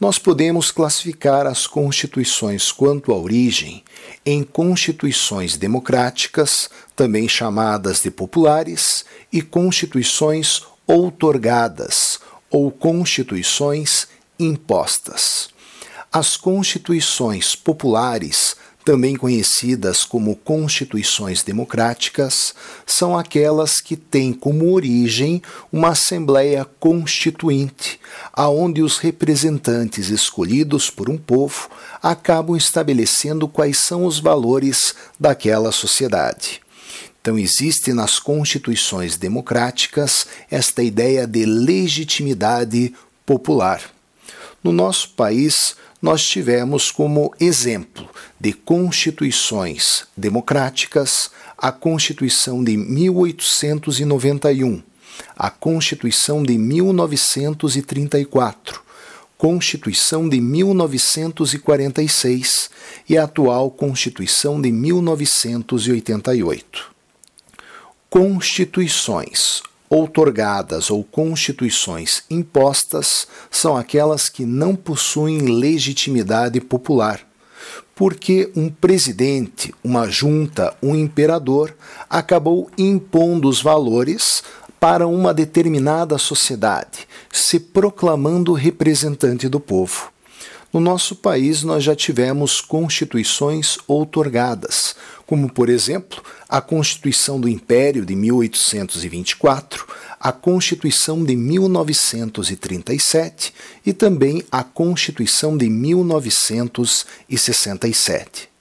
nós podemos classificar as constituições quanto à origem em constituições democráticas, também chamadas de populares, e constituições outorgadas ou constituições impostas. As constituições populares também conhecidas como constituições democráticas, são aquelas que têm como origem uma assembleia constituinte, aonde os representantes escolhidos por um povo acabam estabelecendo quais são os valores daquela sociedade. Então, existe nas constituições democráticas esta ideia de legitimidade popular. No nosso país, nós tivemos como exemplo de constituições democráticas a Constituição de 1891, a Constituição de 1934, Constituição de 1946 e a atual Constituição de 1988. Constituições outorgadas ou constituições impostas são aquelas que não possuem legitimidade popular, porque um presidente, uma junta, um imperador acabou impondo os valores para uma determinada sociedade, se proclamando representante do povo. No nosso país, nós já tivemos constituições outorgadas, como, por exemplo, a Constituição do Império de 1824, a Constituição de 1937 e também a Constituição de 1967.